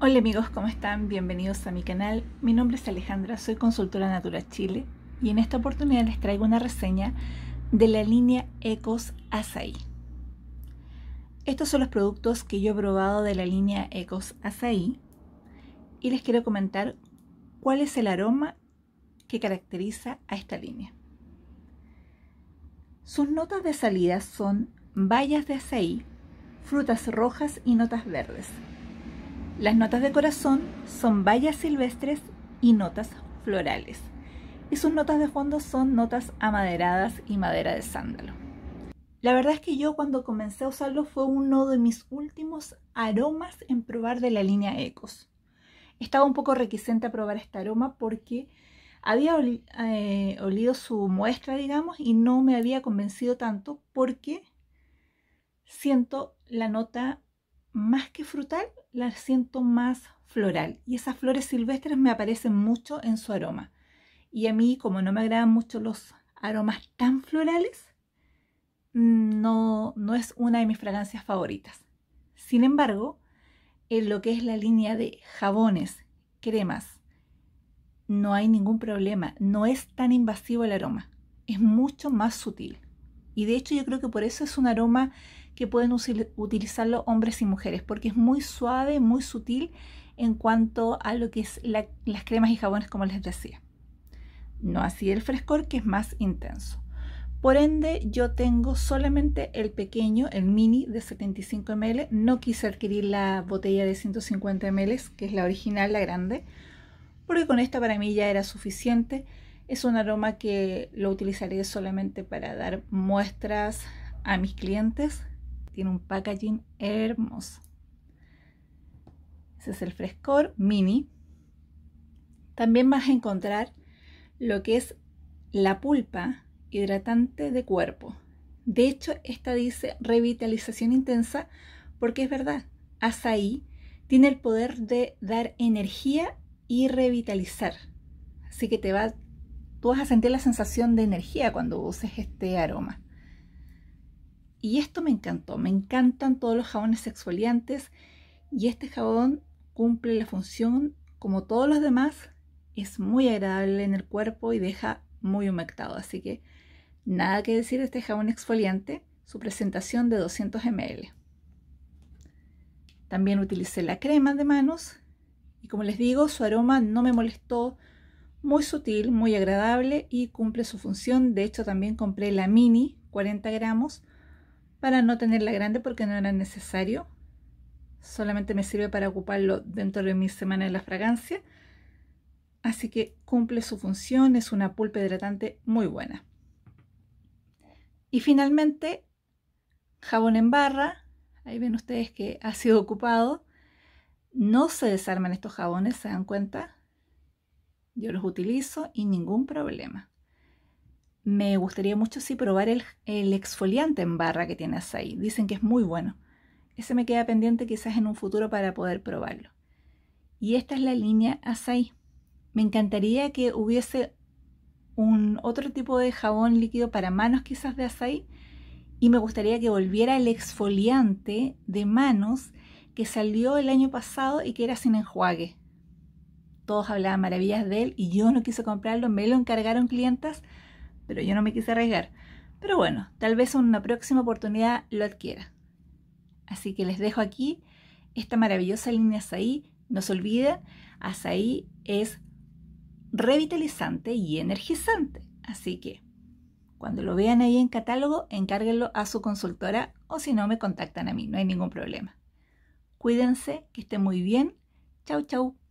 Hola amigos, ¿cómo están? Bienvenidos a mi canal. Mi nombre es Alejandra, soy consultora Natura Chile y en esta oportunidad les traigo una reseña de la línea Ecos Asaí. Estos son los productos que yo he probado de la línea Ecos Asaí y les quiero comentar cuál es el aroma que caracteriza a esta línea. Sus notas de salida son bayas de açaí frutas rojas y notas verdes las notas de corazón son bayas silvestres y notas florales. Y sus notas de fondo son notas amaderadas y madera de sándalo. La verdad es que yo cuando comencé a usarlo fue uno de mis últimos aromas en probar de la línea Ecos. Estaba un poco requisente a probar este aroma porque había eh, olido su muestra, digamos, y no me había convencido tanto porque siento la nota más que frutal, la siento más floral. Y esas flores silvestres me aparecen mucho en su aroma. Y a mí, como no me agradan mucho los aromas tan florales, no, no es una de mis fragancias favoritas. Sin embargo, en lo que es la línea de jabones, cremas, no hay ningún problema. No es tan invasivo el aroma. Es mucho más sutil. Y de hecho yo creo que por eso es un aroma que pueden utilizarlo hombres y mujeres, porque es muy suave, muy sutil en cuanto a lo que es las cremas y jabones, como les decía. No así el frescor, que es más intenso. Por ende, yo tengo solamente el pequeño, el mini de 75 ml. No quise adquirir la botella de 150 ml, que es la original, la grande, porque con esta para mí ya era suficiente. Es un aroma que lo utilizaré solamente para dar muestras a mis clientes tiene un packaging hermoso. Ese es el frescor mini. También vas a encontrar lo que es la pulpa hidratante de cuerpo. De hecho, esta dice revitalización intensa porque es verdad, azaí tiene el poder de dar energía y revitalizar. Así que te tú vas a sentir la sensación de energía cuando uses este aroma. Y esto me encantó, me encantan todos los jabones exfoliantes y este jabón cumple la función como todos los demás, es muy agradable en el cuerpo y deja muy humectado, así que nada que decir de este jabón exfoliante, su presentación de 200 ml. También utilicé la crema de manos y como les digo, su aroma no me molestó, muy sutil, muy agradable y cumple su función. De hecho, también compré la mini 40 gramos para no tenerla grande porque no era necesario. Solamente me sirve para ocuparlo dentro de mi semana de la fragancia. Así que cumple su función, es una pulpa hidratante muy buena. Y finalmente, jabón en barra. Ahí ven ustedes que ha sido ocupado. No se desarman estos jabones, se dan cuenta. Yo los utilizo y ningún problema me gustaría mucho si probar el, exfoliante en barra que tiene ahí. Dicen que es muy bueno. Ese me queda pendiente quizás en un futuro para poder probarlo. Y esta es la línea Asay. Me encantaría que hubiese un otro tipo de jabón líquido para manos quizás de Asay Y me gustaría que volviera el exfoliante de manos que salió el año pasado y que era sin enjuague. Todos hablaban maravillas de él y yo no quise comprarlo, me lo encargaron clientas pero yo no me quise arriesgar. Pero bueno, tal vez en una próxima oportunidad lo adquiera. Así que les dejo aquí esta maravillosa línea azaí. No se olviden, azaí es revitalizante y energizante. Así que cuando lo vean ahí en catálogo, encárguenlo a su consultora o si no, me contactan a mí, no hay ningún problema. Cuídense, que estén muy bien. Chau, chau.